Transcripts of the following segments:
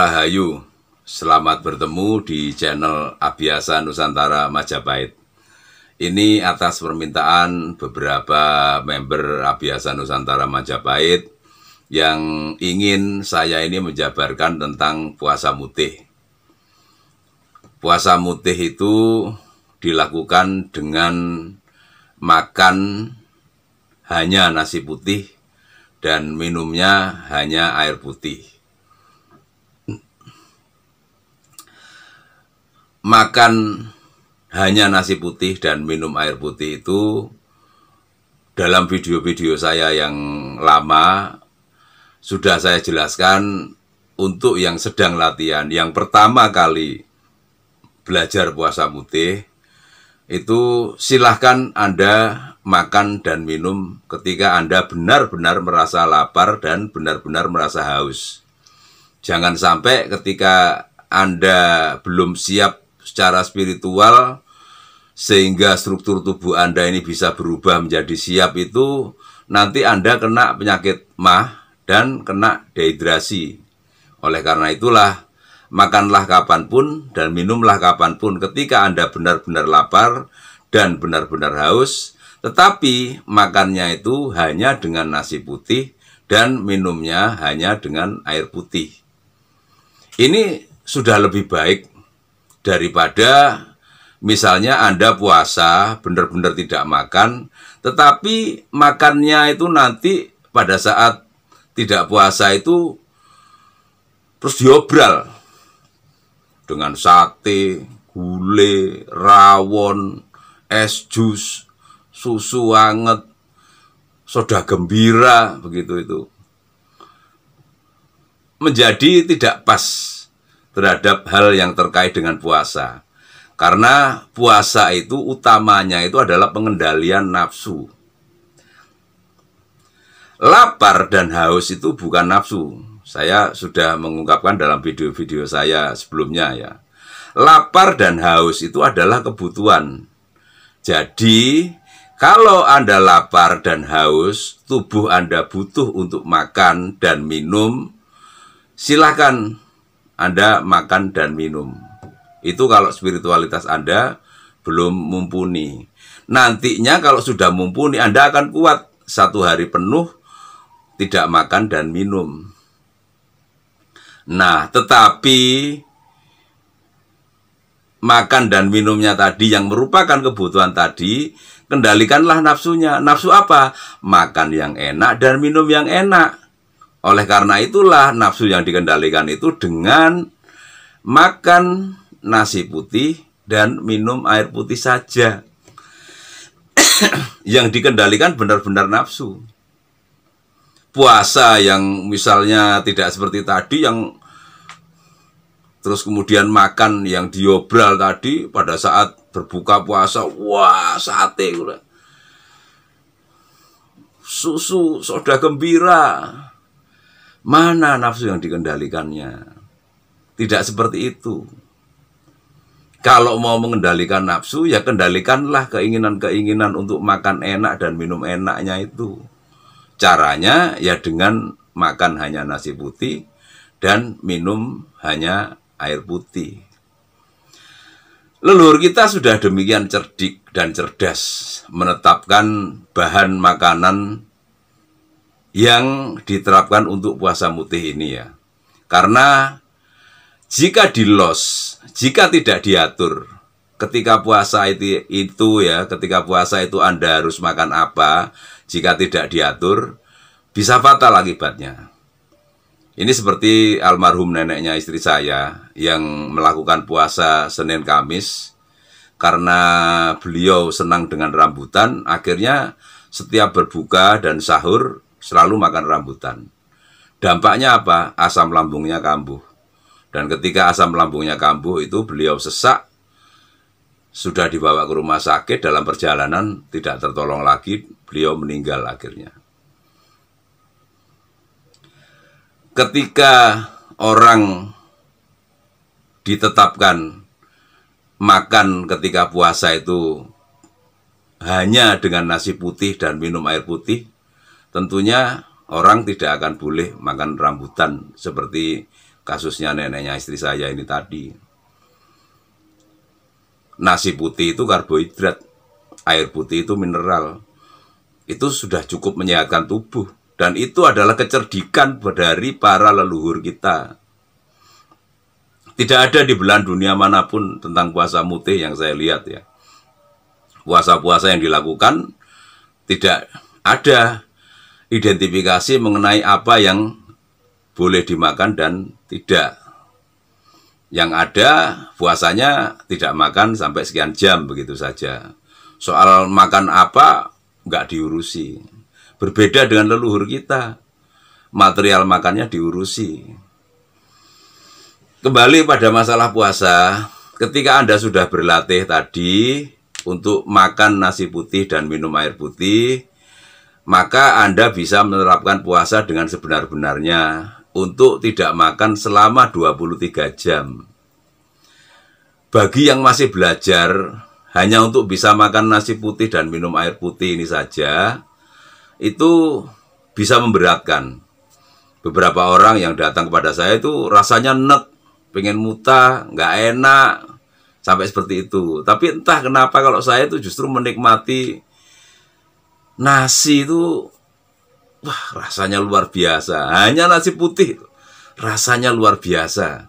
Rahayu. Selamat bertemu di channel Abiasa Nusantara Majapahit. Ini atas permintaan beberapa member Abiasa Nusantara Majapahit yang ingin saya ini menjabarkan tentang puasa mutih. Puasa mutih itu dilakukan dengan makan hanya nasi putih dan minumnya hanya air putih makan hanya nasi putih dan minum air putih itu dalam video-video saya yang lama sudah saya jelaskan untuk yang sedang latihan. Yang pertama kali belajar puasa putih itu silahkan Anda makan dan minum ketika Anda benar-benar merasa lapar dan benar-benar merasa haus. Jangan sampai ketika Anda belum siap secara spiritual sehingga struktur tubuh Anda ini bisa berubah menjadi siap itu nanti Anda kena penyakit mah dan kena dehidrasi. Oleh karena itulah makanlah kapanpun dan minumlah kapanpun ketika Anda benar-benar lapar dan benar-benar haus, tetapi makannya itu hanya dengan nasi putih dan minumnya hanya dengan air putih. Ini sudah lebih baik daripada misalnya Anda puasa benar-benar tidak makan tetapi makannya itu nanti pada saat tidak puasa itu terus diobral dengan sate, gulai, rawon, es jus, susu anget, soda gembira begitu itu menjadi tidak pas terhadap hal yang terkait dengan puasa. Karena puasa itu utamanya itu adalah pengendalian nafsu. Lapar dan haus itu bukan nafsu. Saya sudah mengungkapkan dalam video-video saya sebelumnya ya. Lapar dan haus itu adalah kebutuhan. Jadi, kalau Anda lapar dan haus, tubuh Anda butuh untuk makan dan minum, silakan anda makan dan minum. Itu kalau spiritualitas Anda belum mumpuni. Nantinya kalau sudah mumpuni Anda akan kuat satu hari penuh tidak makan dan minum. Nah, tetapi makan dan minumnya tadi yang merupakan kebutuhan tadi, kendalikanlah nafsunya. Nafsu apa? Makan yang enak dan minum yang enak. Oleh karena itulah nafsu yang dikendalikan itu dengan makan nasi putih dan minum air putih saja. yang dikendalikan benar-benar nafsu. Puasa yang misalnya tidak seperti tadi yang terus kemudian makan yang diobral tadi pada saat berbuka puasa, wah sate susu soda gembira Mana nafsu yang dikendalikannya? Tidak seperti itu. Kalau mau mengendalikan nafsu, ya kendalikanlah keinginan-keinginan untuk makan enak dan minum enaknya itu. Caranya ya dengan makan hanya nasi putih dan minum hanya air putih. Leluhur kita sudah demikian cerdik dan cerdas menetapkan bahan makanan yang diterapkan untuk puasa mutih ini ya. Karena jika di los, jika tidak diatur, ketika puasa itu, itu ya, ketika puasa itu Anda harus makan apa, jika tidak diatur, bisa fatal akibatnya. Ini seperti almarhum neneknya istri saya yang melakukan puasa Senin Kamis karena beliau senang dengan rambutan, akhirnya setiap berbuka dan sahur selalu makan rambutan. Dampaknya apa? Asam lambungnya kambuh. Dan ketika asam lambungnya kambuh itu beliau sesak, sudah dibawa ke rumah sakit dalam perjalanan tidak tertolong lagi, beliau meninggal akhirnya. Ketika orang ditetapkan makan ketika puasa itu hanya dengan nasi putih dan minum air putih, tentunya orang tidak akan boleh makan rambutan seperti kasusnya neneknya istri saya ini tadi. Nasi putih itu karbohidrat, air putih itu mineral. Itu sudah cukup menyehatkan tubuh dan itu adalah kecerdikan dari para leluhur kita. Tidak ada di belahan dunia manapun tentang puasa mutih yang saya lihat ya. Puasa-puasa yang dilakukan tidak ada identifikasi mengenai apa yang boleh dimakan dan tidak. Yang ada puasanya tidak makan sampai sekian jam begitu saja. Soal makan apa nggak diurusi. Berbeda dengan leluhur kita, material makannya diurusi. Kembali pada masalah puasa, ketika Anda sudah berlatih tadi untuk makan nasi putih dan minum air putih, maka Anda bisa menerapkan puasa dengan sebenar-benarnya untuk tidak makan selama 23 jam. Bagi yang masih belajar, hanya untuk bisa makan nasi putih dan minum air putih ini saja, itu bisa memberatkan. Beberapa orang yang datang kepada saya itu rasanya nek, pengen muta, nggak enak, sampai seperti itu. Tapi entah kenapa kalau saya itu justru menikmati nasi itu wah rasanya luar biasa. Hanya nasi putih itu rasanya luar biasa.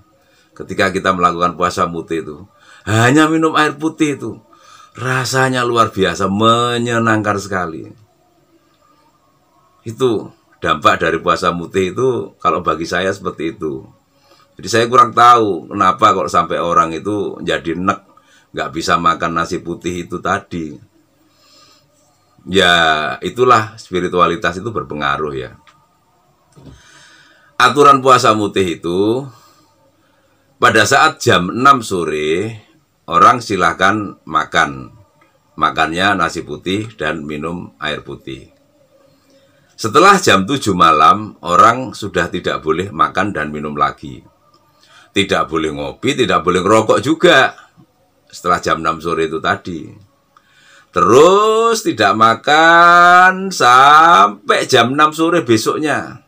Ketika kita melakukan puasa putih itu, hanya minum air putih itu rasanya luar biasa, menyenangkan sekali. Itu dampak dari puasa putih itu kalau bagi saya seperti itu. Jadi saya kurang tahu kenapa kalau sampai orang itu jadi nek nggak bisa makan nasi putih itu tadi. Ya, itulah spiritualitas itu berpengaruh ya. Aturan puasa mutih itu pada saat jam 6 sore orang silahkan makan. Makannya nasi putih dan minum air putih. Setelah jam 7 malam, orang sudah tidak boleh makan dan minum lagi. Tidak boleh ngopi, tidak boleh ngerokok juga. Setelah jam 6 sore itu tadi. Terus tidak makan sampai jam 6 sore besoknya.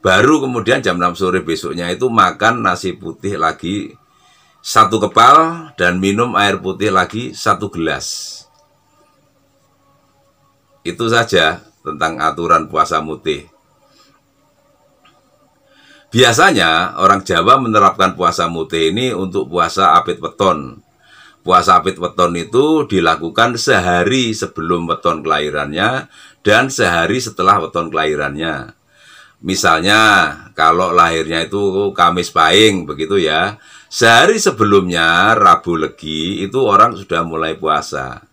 Baru kemudian jam 6 sore besoknya itu makan nasi putih lagi satu kepal dan minum air putih lagi satu gelas. Itu saja tentang aturan puasa mutih. Biasanya orang Jawa menerapkan puasa mutih ini untuk puasa apit weton Puasa pit weton itu dilakukan sehari sebelum weton kelahirannya dan sehari setelah weton kelahirannya. Misalnya kalau lahirnya itu Kamis Pahing begitu ya. Sehari sebelumnya Rabu Legi itu orang sudah mulai puasa.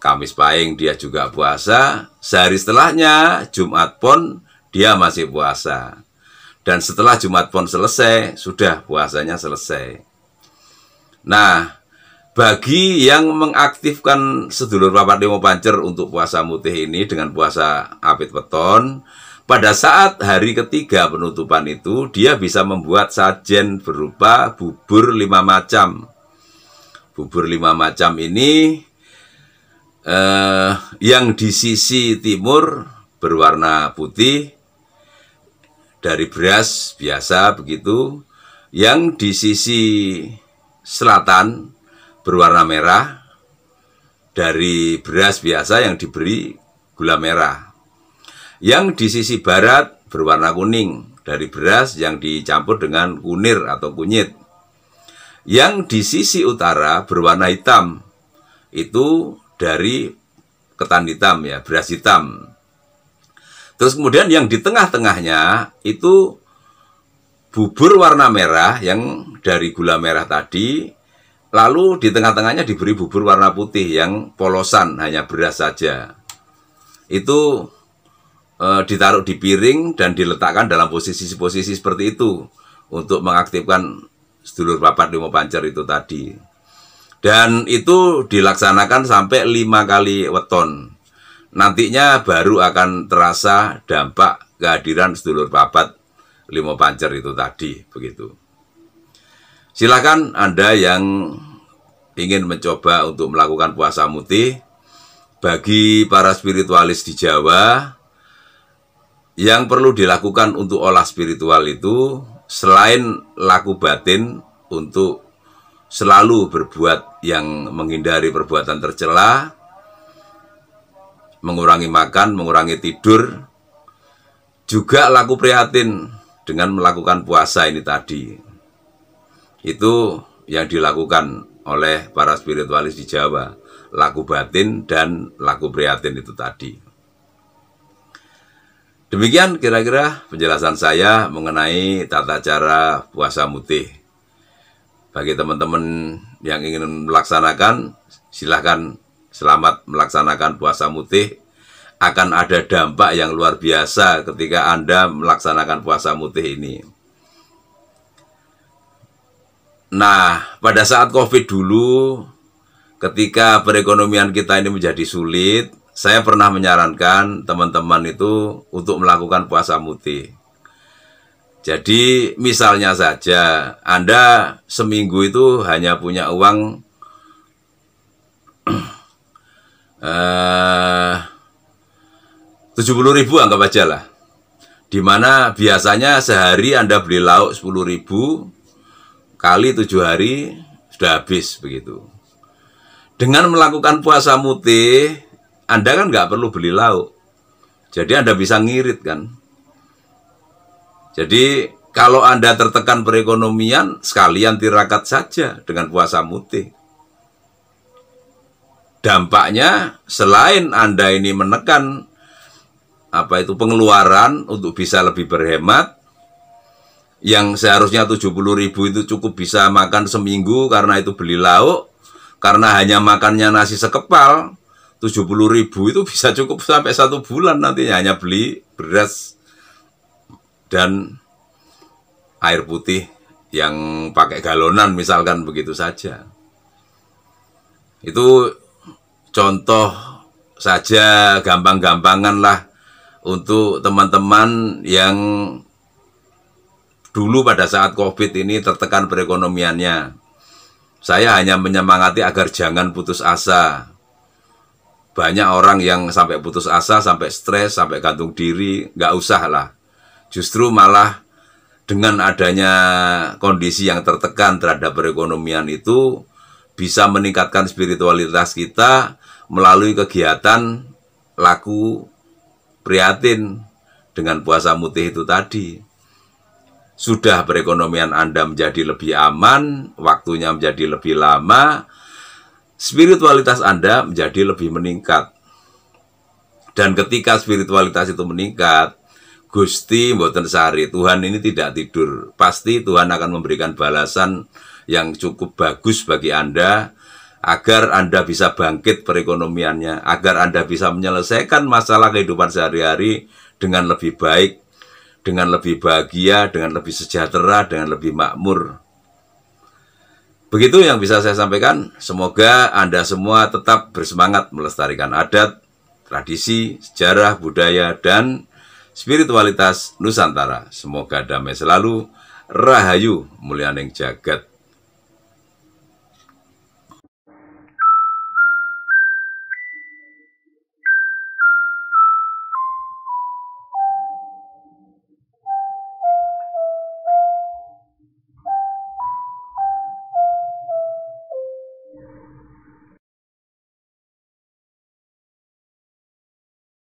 Kamis Pahing dia juga puasa, sehari setelahnya Jumat Pon dia masih puasa. Dan setelah Jumat Pon selesai, sudah puasanya selesai. Nah, bagi yang mengaktifkan sedulur papat limo pancer untuk puasa mutih ini dengan puasa apit weton, pada saat hari ketiga penutupan itu, dia bisa membuat sajen berupa bubur lima macam. Bubur lima macam ini eh, yang di sisi timur berwarna putih dari beras biasa begitu, yang di sisi selatan berwarna merah dari beras biasa yang diberi gula merah. Yang di sisi barat berwarna kuning dari beras yang dicampur dengan kunir atau kunyit. Yang di sisi utara berwarna hitam itu dari ketan hitam ya, beras hitam. Terus kemudian yang di tengah-tengahnya itu bubur warna merah yang dari gula merah tadi Lalu di tengah-tengahnya diberi bubur warna putih yang polosan hanya beras saja. Itu e, ditaruh di piring dan diletakkan dalam posisi-posisi seperti itu untuk mengaktifkan sedulur papat limo pancer itu tadi. Dan itu dilaksanakan sampai lima kali weton. Nantinya baru akan terasa dampak kehadiran sedulur papat limo pancer itu tadi begitu. Silakan Anda yang ingin mencoba untuk melakukan puasa muti bagi para spiritualis di Jawa, yang perlu dilakukan untuk olah spiritual itu, selain laku batin untuk selalu berbuat yang menghindari perbuatan tercela, mengurangi makan, mengurangi tidur, juga laku prihatin dengan melakukan puasa ini tadi. Itu yang dilakukan oleh para spiritualis di Jawa, laku batin dan laku prihatin itu tadi. Demikian kira-kira penjelasan saya mengenai tata cara puasa mutih. Bagi teman-teman yang ingin melaksanakan, silahkan selamat melaksanakan puasa mutih. Akan ada dampak yang luar biasa ketika Anda melaksanakan puasa mutih ini. Nah, pada saat COVID dulu, ketika perekonomian kita ini menjadi sulit, saya pernah menyarankan teman-teman itu untuk melakukan puasa muti. Jadi misalnya saja Anda seminggu itu hanya punya uang eh, tujuh puluh ribu anggap aja lah. Dimana biasanya sehari Anda beli lauk sepuluh ribu, kali tujuh hari sudah habis begitu. Dengan melakukan puasa mutih, Anda kan nggak perlu beli lauk. Jadi Anda bisa ngirit kan. Jadi kalau Anda tertekan perekonomian, sekalian tirakat saja dengan puasa mutih. Dampaknya selain Anda ini menekan apa itu pengeluaran untuk bisa lebih berhemat, yang seharusnya 70 ribu itu cukup bisa makan seminggu karena itu beli lauk karena hanya makannya nasi sekepal 70 ribu itu bisa cukup sampai satu bulan nantinya hanya beli beras dan air putih yang pakai galonan misalkan begitu saja itu contoh saja gampang-gampangan lah untuk teman-teman yang dulu pada saat COVID ini tertekan perekonomiannya. Saya hanya menyemangati agar jangan putus asa. Banyak orang yang sampai putus asa, sampai stres, sampai gantung diri, nggak usah lah. Justru malah dengan adanya kondisi yang tertekan terhadap perekonomian itu bisa meningkatkan spiritualitas kita melalui kegiatan laku prihatin dengan puasa mutih itu tadi. Sudah perekonomian Anda menjadi lebih aman, waktunya menjadi lebih lama, spiritualitas Anda menjadi lebih meningkat. Dan ketika spiritualitas itu meningkat, Gusti mboten sari, Tuhan ini tidak tidur. Pasti Tuhan akan memberikan balasan yang cukup bagus bagi Anda agar Anda bisa bangkit perekonomiannya, agar Anda bisa menyelesaikan masalah kehidupan sehari-hari dengan lebih baik dengan lebih bahagia, dengan lebih sejahtera, dengan lebih makmur. Begitu yang bisa saya sampaikan. Semoga Anda semua tetap bersemangat melestarikan adat, tradisi, sejarah, budaya, dan spiritualitas Nusantara. Semoga damai selalu, rahayu Mulianing jagat.